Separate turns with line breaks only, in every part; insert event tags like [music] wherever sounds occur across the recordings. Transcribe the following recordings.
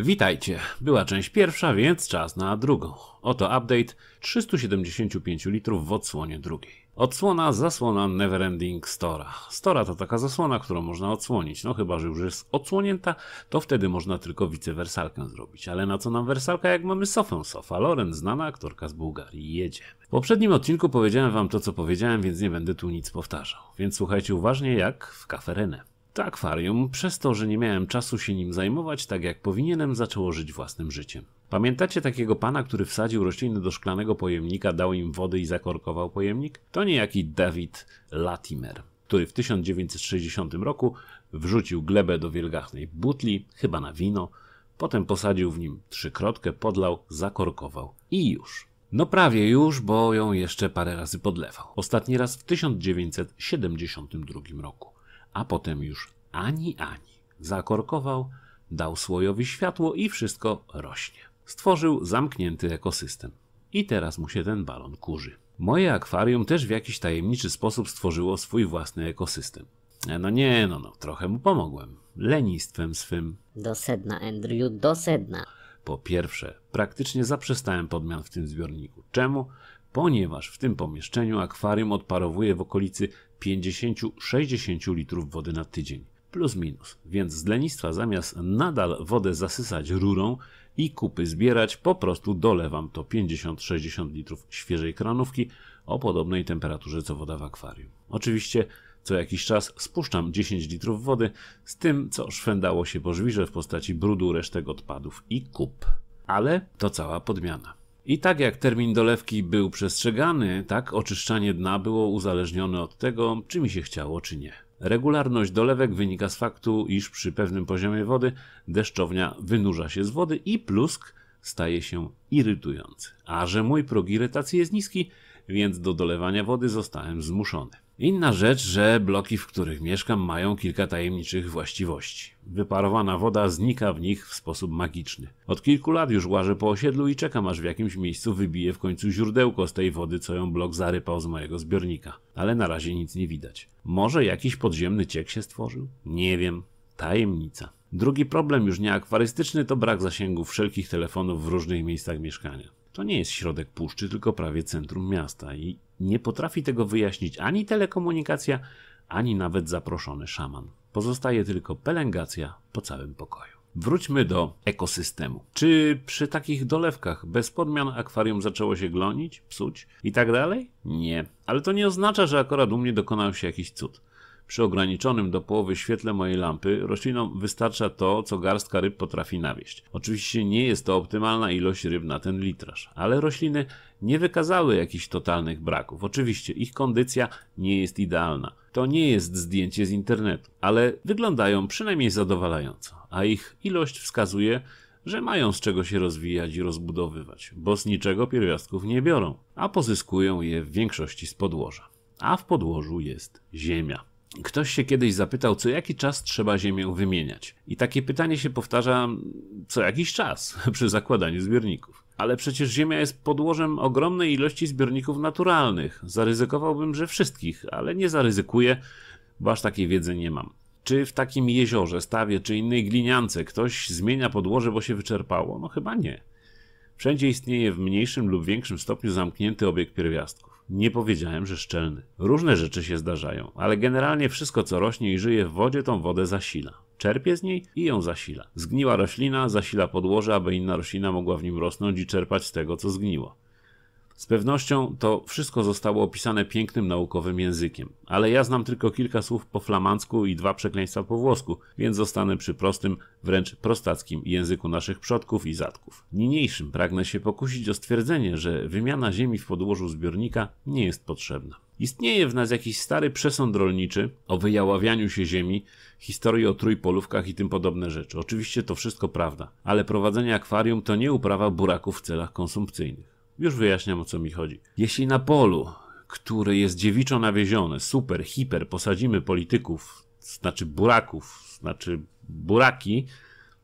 Witajcie, była część pierwsza, więc czas na drugą. Oto update 375 litrów w odsłonie drugiej. Odsłona zasłona Neverending Stora. Stora to taka zasłona, którą można odsłonić, no chyba, że już jest odsłonięta, to wtedy można tylko wicewersalkę zrobić. Ale na co nam wersalka, jak mamy sofę? Sofa Loren, znana aktorka z Bułgarii, jedzie W poprzednim odcinku powiedziałem wam to, co powiedziałem, więc nie będę tu nic powtarzał. Więc słuchajcie uważnie jak w kaferenę. To akwarium, przez to, że nie miałem czasu się nim zajmować tak jak powinienem, zaczęło żyć własnym życiem. Pamiętacie takiego pana, który wsadził rośliny do szklanego pojemnika, dał im wody i zakorkował pojemnik? To niejaki David Latimer, który w 1960 roku wrzucił glebę do wielgachnej butli, chyba na wino, potem posadził w nim trzykrotkę, podlał, zakorkował i już. No prawie już, bo ją jeszcze parę razy podlewał. Ostatni raz w 1972 roku a potem już ani ani. Zakorkował, dał słojowi światło i wszystko rośnie. Stworzył zamknięty ekosystem. I teraz mu się ten balon kurzy. Moje akwarium też w jakiś tajemniczy sposób stworzyło swój własny ekosystem. E, no nie, no no, trochę mu pomogłem. Lenistwem swym. Do sedna, Andrew, do sedna. Po pierwsze, praktycznie zaprzestałem podmian w tym zbiorniku. Czemu? ponieważ w tym pomieszczeniu akwarium odparowuje w okolicy 50-60 litrów wody na tydzień, plus minus, więc z lenistwa zamiast nadal wodę zasysać rurą i kupy zbierać, po prostu dolewam to 50-60 litrów świeżej kranówki o podobnej temperaturze co woda w akwarium. Oczywiście co jakiś czas spuszczam 10 litrów wody z tym, co szwendało się po żwirze w postaci brudu, resztek odpadów i kup. Ale to cała podmiana. I tak jak termin dolewki był przestrzegany, tak oczyszczanie dna było uzależnione od tego, czy mi się chciało, czy nie. Regularność dolewek wynika z faktu, iż przy pewnym poziomie wody deszczownia wynurza się z wody i plusk staje się irytujący. A że mój próg irytacji jest niski, więc do dolewania wody zostałem zmuszony. Inna rzecz, że bloki, w których mieszkam, mają kilka tajemniczych właściwości. Wyparowana woda znika w nich w sposób magiczny. Od kilku lat już łażę po osiedlu i czekam, aż w jakimś miejscu wybije w końcu źródełko z tej wody, co ją blok zarypał z mojego zbiornika. Ale na razie nic nie widać. Może jakiś podziemny ciek się stworzył? Nie wiem. Tajemnica. Drugi problem, już nie akwarystyczny, to brak zasięgu wszelkich telefonów w różnych miejscach mieszkania. To nie jest środek puszczy, tylko prawie centrum miasta i nie potrafi tego wyjaśnić ani telekomunikacja, ani nawet zaproszony szaman. Pozostaje tylko pelęgacja po całym pokoju. Wróćmy do ekosystemu. Czy przy takich dolewkach bez podmian akwarium zaczęło się glonić, psuć i tak dalej? Nie. Ale to nie oznacza, że akurat u mnie dokonał się jakiś cud. Przy ograniczonym do połowy świetle mojej lampy roślinom wystarcza to, co garstka ryb potrafi nawieść. Oczywiście nie jest to optymalna ilość ryb na ten litraż, ale rośliny nie wykazały jakichś totalnych braków. Oczywiście ich kondycja nie jest idealna. To nie jest zdjęcie z internetu, ale wyglądają przynajmniej zadowalająco, a ich ilość wskazuje, że mają z czego się rozwijać i rozbudowywać, bo z niczego pierwiastków nie biorą, a pozyskują je w większości z podłoża. A w podłożu jest ziemia. Ktoś się kiedyś zapytał, co jaki czas trzeba ziemię wymieniać. I takie pytanie się powtarza co jakiś czas [laughs] przy zakładaniu zbiorników. Ale przecież Ziemia jest podłożem ogromnej ilości zbiorników naturalnych. Zaryzykowałbym, że wszystkich, ale nie zaryzykuję, bo aż takiej wiedzy nie mam. Czy w takim jeziorze, stawie czy innej gliniance ktoś zmienia podłoże, bo się wyczerpało? No chyba nie. Wszędzie istnieje w mniejszym lub większym stopniu zamknięty obieg pierwiastków. Nie powiedziałem, że szczelny. Różne rzeczy się zdarzają, ale generalnie wszystko co rośnie i żyje w wodzie tą wodę zasila. Czerpie z niej i ją zasila. Zgniła roślina zasila podłoże, aby inna roślina mogła w nim rosnąć i czerpać z tego co zgniło. Z pewnością to wszystko zostało opisane pięknym naukowym językiem, ale ja znam tylko kilka słów po flamandzku i dwa przekleństwa po włosku, więc zostanę przy prostym, wręcz prostackim języku naszych przodków i zadków. Niniejszym pragnę się pokusić o stwierdzenie, że wymiana ziemi w podłożu zbiornika nie jest potrzebna. Istnieje w nas jakiś stary przesąd rolniczy o wyjaławianiu się ziemi, historii o trójpolówkach i tym podobne rzeczy. Oczywiście to wszystko prawda, ale prowadzenie akwarium to nie uprawa buraków w celach konsumpcyjnych. Już wyjaśniam o co mi chodzi. Jeśli na polu, który jest dziewiczo nawieziony, super, hiper, posadzimy polityków, znaczy buraków, znaczy buraki,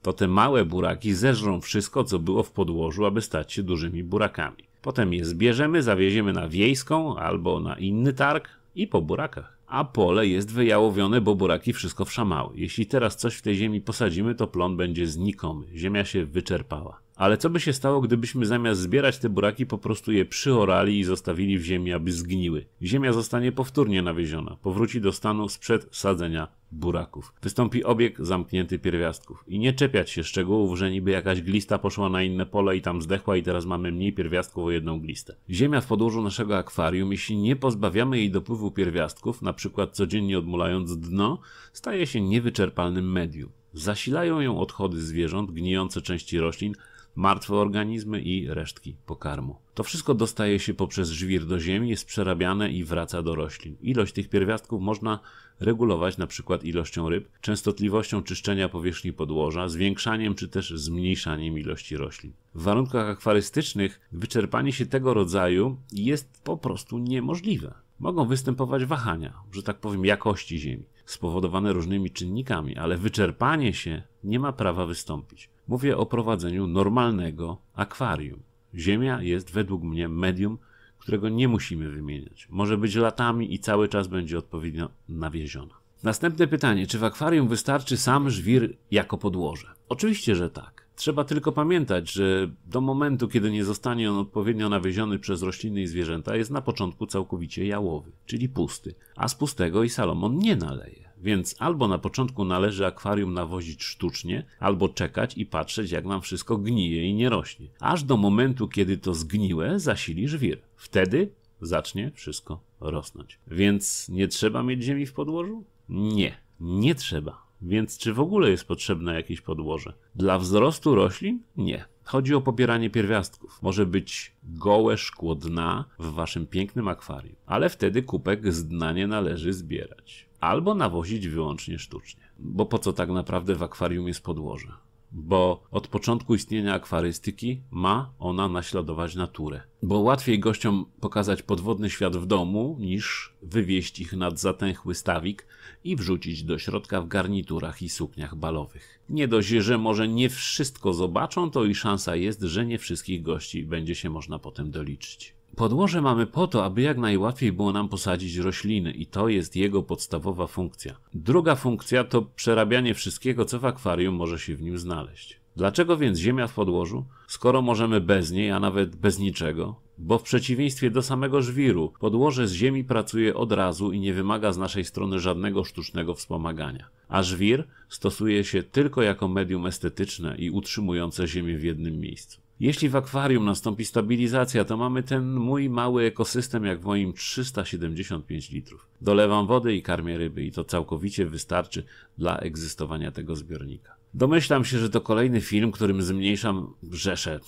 to te małe buraki zeżrą wszystko, co było w podłożu, aby stać się dużymi burakami. Potem je zbierzemy, zawieziemy na wiejską albo na inny targ i po burakach. A pole jest wyjałowione, bo buraki wszystko wszamały. Jeśli teraz coś w tej ziemi posadzimy, to plon będzie znikomy. Ziemia się wyczerpała. Ale co by się stało, gdybyśmy zamiast zbierać te buraki po prostu je przyorali i zostawili w ziemi, aby zgniły? Ziemia zostanie powtórnie nawieziona, powróci do stanu sprzed sadzenia buraków. Wystąpi obieg zamknięty pierwiastków. I nie czepiać się szczegółów, że niby jakaś glista poszła na inne pole i tam zdechła i teraz mamy mniej pierwiastków o jedną glistę. Ziemia w podłożu naszego akwarium, jeśli nie pozbawiamy jej dopływu pierwiastków, na przykład codziennie odmulając dno, staje się niewyczerpalnym medium. Zasilają ją odchody zwierząt, gnijące części roślin, martwe organizmy i resztki pokarmu. To wszystko dostaje się poprzez żwir do ziemi, jest przerabiane i wraca do roślin. Ilość tych pierwiastków można regulować na przykład ilością ryb, częstotliwością czyszczenia powierzchni podłoża, zwiększaniem czy też zmniejszaniem ilości roślin. W warunkach akwarystycznych wyczerpanie się tego rodzaju jest po prostu niemożliwe. Mogą występować wahania, że tak powiem, jakości ziemi, spowodowane różnymi czynnikami, ale wyczerpanie się nie ma prawa wystąpić. Mówię o prowadzeniu normalnego akwarium. Ziemia jest według mnie medium, którego nie musimy wymieniać. Może być latami i cały czas będzie odpowiednio nawieziona. Następne pytanie: czy w akwarium wystarczy sam żwir jako podłoże? Oczywiście, że tak. Trzeba tylko pamiętać, że do momentu, kiedy nie zostanie on odpowiednio nawieziony przez rośliny i zwierzęta, jest na początku całkowicie jałowy, czyli pusty, a z pustego i Salomon nie naleje. Więc albo na początku należy akwarium nawozić sztucznie, albo czekać i patrzeć, jak nam wszystko gnije i nie rośnie. Aż do momentu, kiedy to zgniłe zasili żwir. Wtedy zacznie wszystko rosnąć. Więc nie trzeba mieć ziemi w podłożu? Nie, nie trzeba. Więc czy w ogóle jest potrzebne jakieś podłoże? Dla wzrostu roślin? Nie. Chodzi o pobieranie pierwiastków. Może być gołe szkło dna w waszym pięknym akwarium, ale wtedy kubek z dna nie należy zbierać. Albo nawozić wyłącznie sztucznie. Bo po co tak naprawdę w akwarium jest podłoże? bo od początku istnienia akwarystyki ma ona naśladować naturę. Bo łatwiej gościom pokazać podwodny świat w domu, niż wywieźć ich nad zatęchły stawik i wrzucić do środka w garniturach i sukniach balowych. Nie dość, że może nie wszystko zobaczą, to i szansa jest, że nie wszystkich gości będzie się można potem doliczyć. Podłoże mamy po to, aby jak najłatwiej było nam posadzić rośliny i to jest jego podstawowa funkcja. Druga funkcja to przerabianie wszystkiego, co w akwarium może się w nim znaleźć. Dlaczego więc ziemia w podłożu, skoro możemy bez niej, a nawet bez niczego? Bo w przeciwieństwie do samego żwiru, podłoże z ziemi pracuje od razu i nie wymaga z naszej strony żadnego sztucznego wspomagania. A żwir stosuje się tylko jako medium estetyczne i utrzymujące ziemię w jednym miejscu. Jeśli w akwarium nastąpi stabilizacja, to mamy ten mój mały ekosystem jak w moim 375 litrów. Dolewam wody i karmię ryby i to całkowicie wystarczy dla egzystowania tego zbiornika. Domyślam się, że to kolejny film, którym zmniejszam rzeszę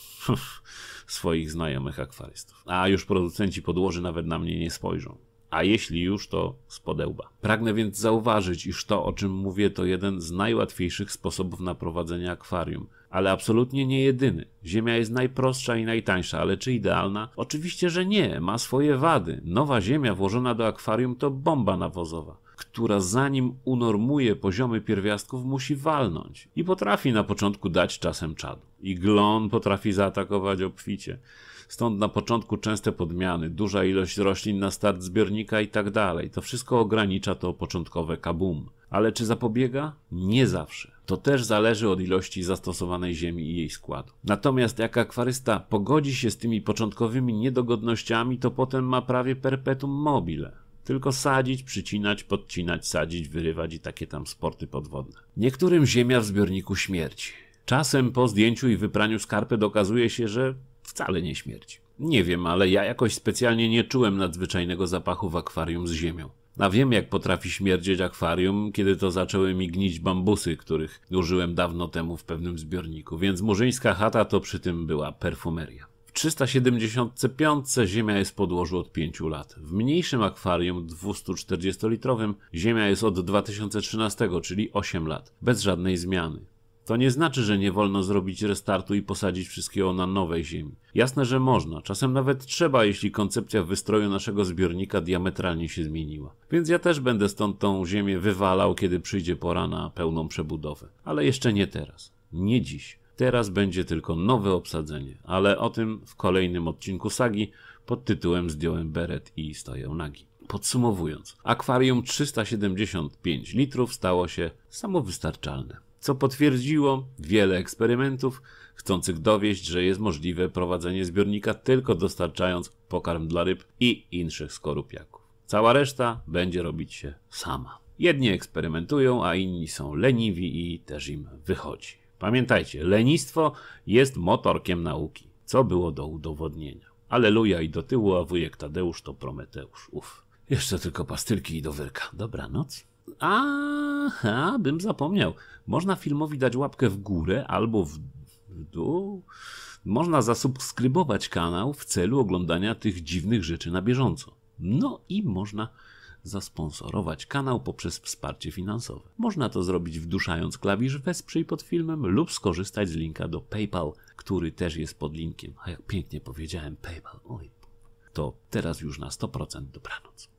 [laughs] swoich znajomych akwarystów. A już producenci podłoży nawet na mnie nie spojrzą a jeśli już, to spodełba. Pragnę więc zauważyć, iż to, o czym mówię, to jeden z najłatwiejszych sposobów na prowadzenie akwarium, ale absolutnie nie jedyny. Ziemia jest najprostsza i najtańsza, ale czy idealna? Oczywiście, że nie, ma swoje wady. Nowa ziemia włożona do akwarium to bomba nawozowa która zanim unormuje poziomy pierwiastków, musi walnąć i potrafi na początku dać czasem czadu. I glon potrafi zaatakować obficie. Stąd na początku częste podmiany, duża ilość roślin na start zbiornika i tak dalej. To wszystko ogranicza to początkowe kabum. Ale czy zapobiega? Nie zawsze. To też zależy od ilości zastosowanej ziemi i jej składu. Natomiast jak akwarysta pogodzi się z tymi początkowymi niedogodnościami, to potem ma prawie perpetuum mobile. Tylko sadzić, przycinać, podcinać, sadzić, wyrywać i takie tam sporty podwodne. Niektórym ziemia w zbiorniku śmierci. Czasem po zdjęciu i wypraniu skarpet okazuje się, że wcale nie śmierdzi. Nie wiem, ale ja jakoś specjalnie nie czułem nadzwyczajnego zapachu w akwarium z ziemią. A wiem, jak potrafi śmierdzieć akwarium, kiedy to zaczęły mi gnić bambusy, których użyłem dawno temu w pewnym zbiorniku, więc murzyńska chata to przy tym była perfumeria. W 375 ziemia jest w podłożu od 5 lat. W mniejszym akwarium 240-litrowym ziemia jest od 2013, czyli 8 lat, bez żadnej zmiany. To nie znaczy, że nie wolno zrobić restartu i posadzić wszystkiego na nowej ziemi. Jasne, że można, czasem nawet trzeba, jeśli koncepcja wystroju naszego zbiornika diametralnie się zmieniła. Więc ja też będę stąd tą ziemię wywalał, kiedy przyjdzie pora na pełną przebudowę. Ale jeszcze nie teraz. Nie dziś. Teraz będzie tylko nowe obsadzenie, ale o tym w kolejnym odcinku sagi pod tytułem Zdjąłem beret i stoję nagi. Podsumowując, akwarium 375 litrów stało się samowystarczalne co potwierdziło wiele eksperymentów chcących dowieść, że jest możliwe prowadzenie zbiornika tylko dostarczając pokarm dla ryb i inszych skorupiaków. Cała reszta będzie robić się sama. Jedni eksperymentują, a inni są leniwi i też im wychodzi. Pamiętajcie, lenistwo jest motorkiem nauki, co było do udowodnienia. Aleluja i do tyłu, a wujek Tadeusz to Prometeusz. Uf. Jeszcze tylko pastylki i do wyrka. Dobranoc. Aha, bym zapomniał. Można filmowi dać łapkę w górę albo w dół. Można zasubskrybować kanał w celu oglądania tych dziwnych rzeczy na bieżąco. No i można zasponsorować kanał poprzez wsparcie finansowe. Można to zrobić wduszając klawisz wesprzyj pod filmem lub skorzystać z linka do PayPal, który też jest pod linkiem. A jak pięknie powiedziałem PayPal, oj, to teraz już na 100% dobranoc.